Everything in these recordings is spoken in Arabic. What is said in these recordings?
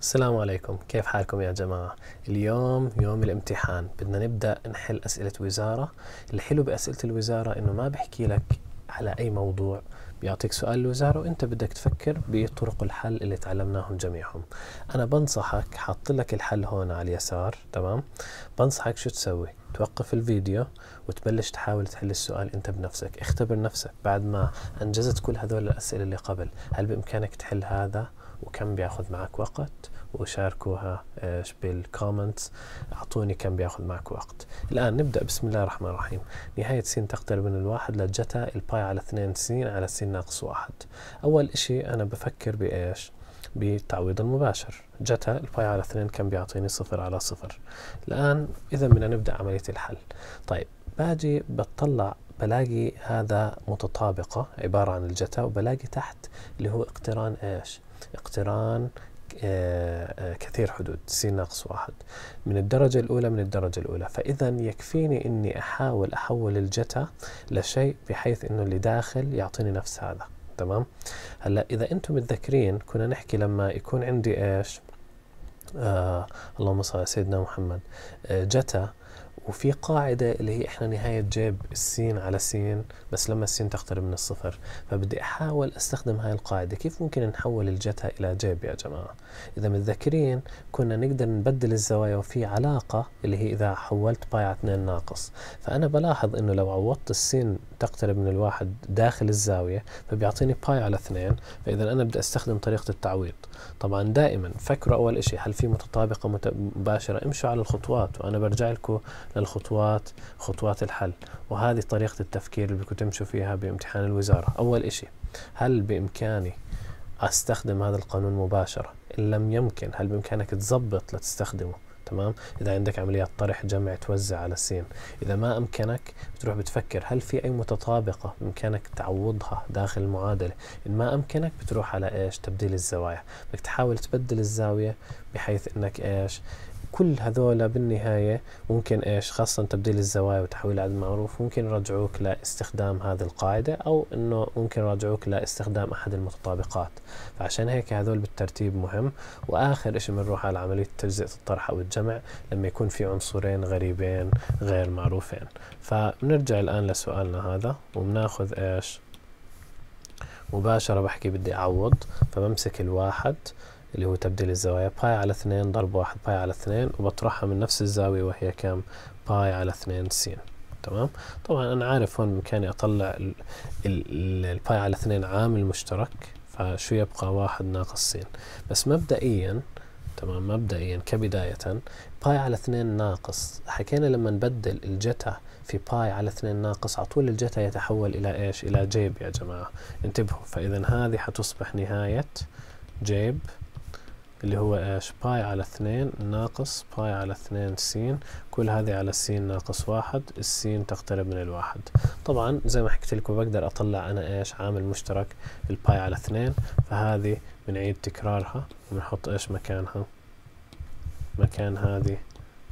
السلام عليكم كيف حالكم يا جماعة اليوم يوم الامتحان بدنا نبدأ نحل أسئلة وزارة الحلو بأسئلة الوزارة إنه ما بحكي لك على أي موضوع بيعطيك سؤال الوزارة وانت بدك تفكر بطرق الحل اللي تعلمناهم جميعهم انا بنصحك حاط لك الحل هون على اليسار تمام بنصحك شو تسوي توقف الفيديو وتبلش تحاول تحل السؤال انت بنفسك اختبر نفسك بعد ما انجزت كل هذول الاسئلة اللي قبل هل بامكانك تحل هذا وكم بياخذ معك وقت وشاركوها آه، بالكومنتس اعطوني كم بياخذ معك وقت الان نبدا بسم الله الرحمن الرحيم نهايه س تقترب من الواحد لجتا الباي على 2 س على س ناقص واحد اول اشي انا بفكر بايش بالتعويض المباشر جتا الباي على 2 كم بيعطيني صفر على صفر الآن إذا بدنا نبدأ عملية الحل طيب باجي بتطلع بلاقي هذا متطابقة عبارة عن الجتا وبلاقي تحت اللي هو اقتران ايش اقتران آه، آه، كثير حدود سي ناقص واحد من الدرجة الأولى من الدرجة الأولى فإذا يكفيني أني أحاول أحول الجتا لشيء بحيث أنه اللي داخل يعطيني نفس هذا تمام هلا إذا أنتم متذكرين كنا نحكي لما يكون عندي إيش آه اللهم صل على سيدنا محمد آه جتا وفي قاعدة اللي هي إحنا نهاية جيب السين على سين بس لما السين تقترب من الصفر فبدي أحاول أستخدم هاي القاعدة كيف ممكن نحول الجتا إلى جيب يا جماعة إذا متذكرين كنا نقدر نبدل الزوايا وفي علاقة اللي هي إذا حولت باي على 2 ناقص فأنا بلاحظ إنه لو عوضت السين تقترب من الواحد داخل الزاوية فبيعطيني باي على 2 فإذا أنا بدي أستخدم طريقة التعويض طبعا دائما فكروا أول إشي هل في متطابقة مباشرة امشوا على الخطوات وأنا برجع لكم للخطوات خطوات الحل وهذه طريقة التفكير اللي بدكم تمشوا فيها بامتحان الوزارة أول إشي هل بإمكاني أستخدم هذا القانون مباشرة إن لم يمكن هل بإمكانك تزبط لتستخدمه تمام اذا عندك عمليات طرح جمع توزع على السين اذا ما امكنك بتروح بتفكر هل في اي متطابقه بامكانك تعوضها داخل المعادله ان ما امكنك بتروح على ايش تبديل الزوايا بدك تحاول تبدل الزاويه بحيث انك ايش كل هذول بالنهاية ممكن إيش خاصة تبديل الزوايا وتحويل عدد معروف ممكن يرجعوك لاستخدام هذه القاعدة أو إنه ممكن يرجعوك لاستخدام أحد المتطابقات فعشان هيك هذول بالترتيب مهم وآخر إشي بنروح على عملية تجزئة الطرح أو الجمع لما يكون في عنصرين غريبين غير معروفين فبنرجع الآن لسؤالنا هذا وبناخذ إيش مباشرة بحكي بدي أعوض فبمسك الواحد اللي هو تبديل الزوايا باي على 2 ضرب 1 باي على 2 وبطرحها من نفس الزاوية وهي كم باي على 2 س تمام طبعا أنا عارف هون بإمكاني أطلع الباي على 2 عامل مشترك فشو يبقى 1 ناقص س بس مبدئيا تمام مبدئيا كبداية باي على 2 ناقص حكينا لما نبدل الجتا في باي على 2 ناقص على طول الجتا يتحول إلى إيش إلى جيب يا جماعة انتبهوا فإذا هذه حتصبح نهاية جيب اللي هو ايش باي على اثنين ناقص باي على اثنين سين كل هذه على سين ناقص واحد السين تقترب من الواحد طبعا زي ما حكيت لكم بقدر اطلع انا ايش عامل مشترك الباي على اثنين فهذه بنعيد تكرارها وبنحط ايش مكانها مكان هذه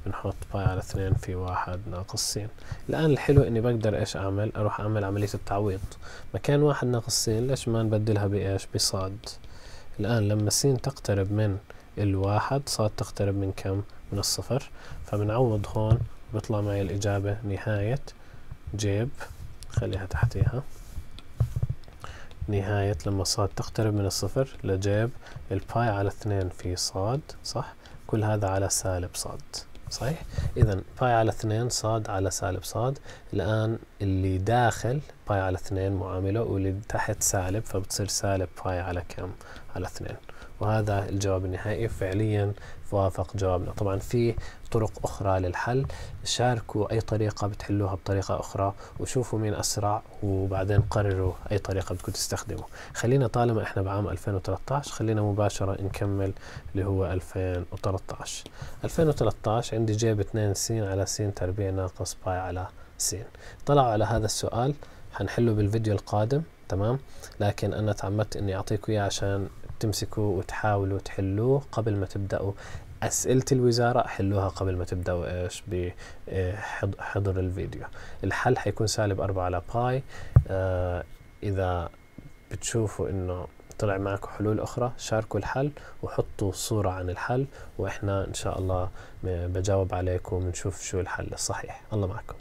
بنحط باي على اثنين في واحد ناقص سين الآن الحلو إني بقدر إيش أعمل أروح أعمل عملية التعويض مكان واحد ناقص سين ليش ما نبدلها بإيش بصاد الآن لما سين تقترب من الواحد صارت تقترب من كم؟ من الصفر فبنعوض هون بيطلع معي الإجابة نهاية جيب خليها تحتيها نهاية لما صاد تقترب من الصفر لجيب الباي على اثنين في صاد صح؟ كل هذا على سالب صاد صحيح؟ إذا باي على 2 صاد على سالب صاد، الآن اللي داخل باي على 2 معامله واللي تحت سالب فبتصير سالب باي على كم؟ على 2 وهذا الجواب النهائي فعليا وافق جوابنا طبعا في طرق أخرى للحل شاركوا أي طريقة بتحلوها بطريقة أخرى وشوفوا مين أسرع وبعدين قرروا أي طريقة بدكم تستخدموا خلينا طالما إحنا بعام 2013 خلينا مباشرة نكمل اللي هو 2013 2013 عندي جيب 2 س على س تربيع ناقص باي على س طلعوا على هذا السؤال حنحله بالفيديو القادم تمام لكن أنا تعمدت إني أعطيكم إياه عشان تمسكوا وتحاولوا تحلوه قبل ما تبدأوا أسئلة الوزارة حلوها قبل ما تبدأوا إيش بحضر إيه، الفيديو الحل حيكون سالب 4 على باي آه إذا بتشوفوا إنه طلع معكم حلول أخرى شاركوا الحل وحطوا صورة عن الحل وإحنا إن شاء الله بجاوب عليكم ونشوف شو الحل الصحيح الله معكم